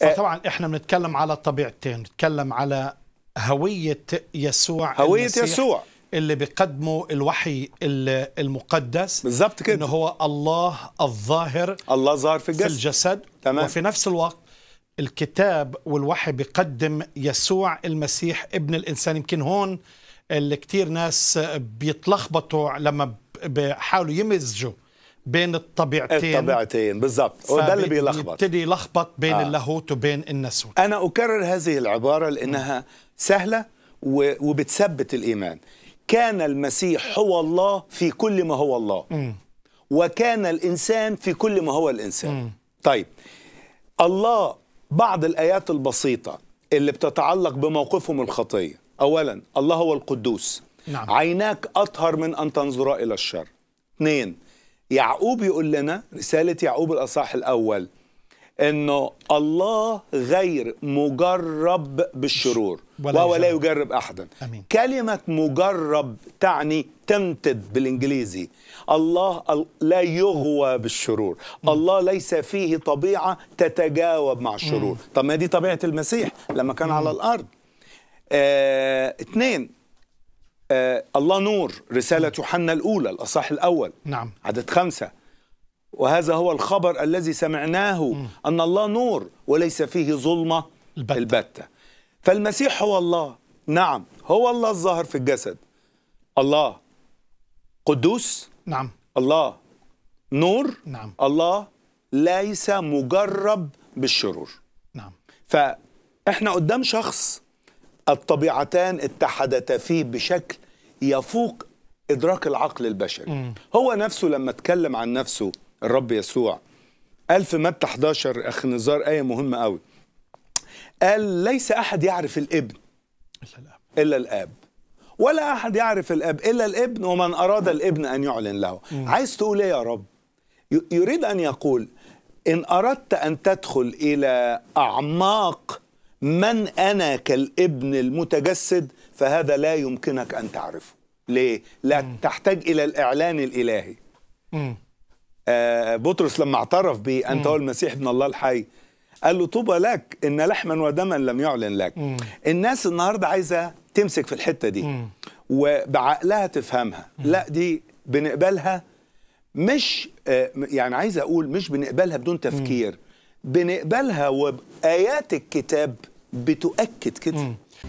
فطبعا احنا بنتكلم على طبيعتين بنتكلم على هويه يسوع هويه يسوع اللي بيقدمه الوحي المقدس بالظبط كده انه هو الله الظاهر الله ظاهر في الجسد في الجسد تمام. وفي نفس الوقت الكتاب والوحي بيقدم يسوع المسيح ابن الانسان يمكن هون اللي كتير ناس بيتلخبطوا لما بيحاولوا يمزجوا بين الطبيعتين الطبيعتين بالضبط وده اللي بيلخبط يبتدي يلخبط بين آه. اللاهوت وبين النسوت انا اكرر هذه العباره لانها سهله وبتثبت الايمان كان المسيح هو الله في كل ما هو الله م. وكان الانسان في كل ما هو الانسان م. طيب الله بعض الايات البسيطه اللي بتتعلق بموقفهم الخطيه اولا الله هو القدوس نعم. عيناك اطهر من ان تنظر الى الشر اثنين يعقوب يقول لنا رسالة يعقوب الأصح الأول انه الله غير مجرب بالشرور ولا وهو لا يجرب احدا أمين. كلمه مجرب تعني تمتد بالانجليزي الله لا يغوى بالشرور م. الله ليس فيه طبيعه تتجاوب مع الشرور م. طب ما دي طبيعه المسيح لما كان م. على الارض آه، اثنين آه الله نور رسالة يوحنا الأولى الأصح الأول نعم عدد خمسة وهذا هو الخبر الذي سمعناه م. أن الله نور وليس فيه ظلمة البتة. البتة فالمسيح هو الله نعم هو الله الظاهر في الجسد الله قدوس نعم الله نور نعم الله ليس مجرب بالشرور نعم فإحنا قدام شخص الطبيعتان اتحدتا فيه بشكل يفوق إدراك العقل البشري هو نفسه لما اتكلم عن نفسه الرب يسوع قال في متى 11 أخ نزار آية مهمة قوي قال ليس أحد يعرف الابن إلا الأب, إلا الأب. ولا أحد يعرف الأب إلا الابن ومن أراد الابن أن يعلن له م. عايز تقول إيه يا رب يريد أن يقول إن أردت أن تدخل إلى أعماق من أنا كالابن المتجسد فهذا لا يمكنك أن تعرفه ليه؟ لا م. تحتاج إلى الإعلان الإلهي آه بطرس لما اعترف به أنت هو المسيح ابن الله الحي قال له طوبى لك إن لحما ودما لم يعلن لك م. الناس النهاردة عايزة تمسك في الحتة دي م. وبعقلها تفهمها م. لا دي بنقبلها مش آه، يعني عايز اقول مش بنقبلها بدون تفكير م. بنقبلها وآيات الكتاب بتؤكد كده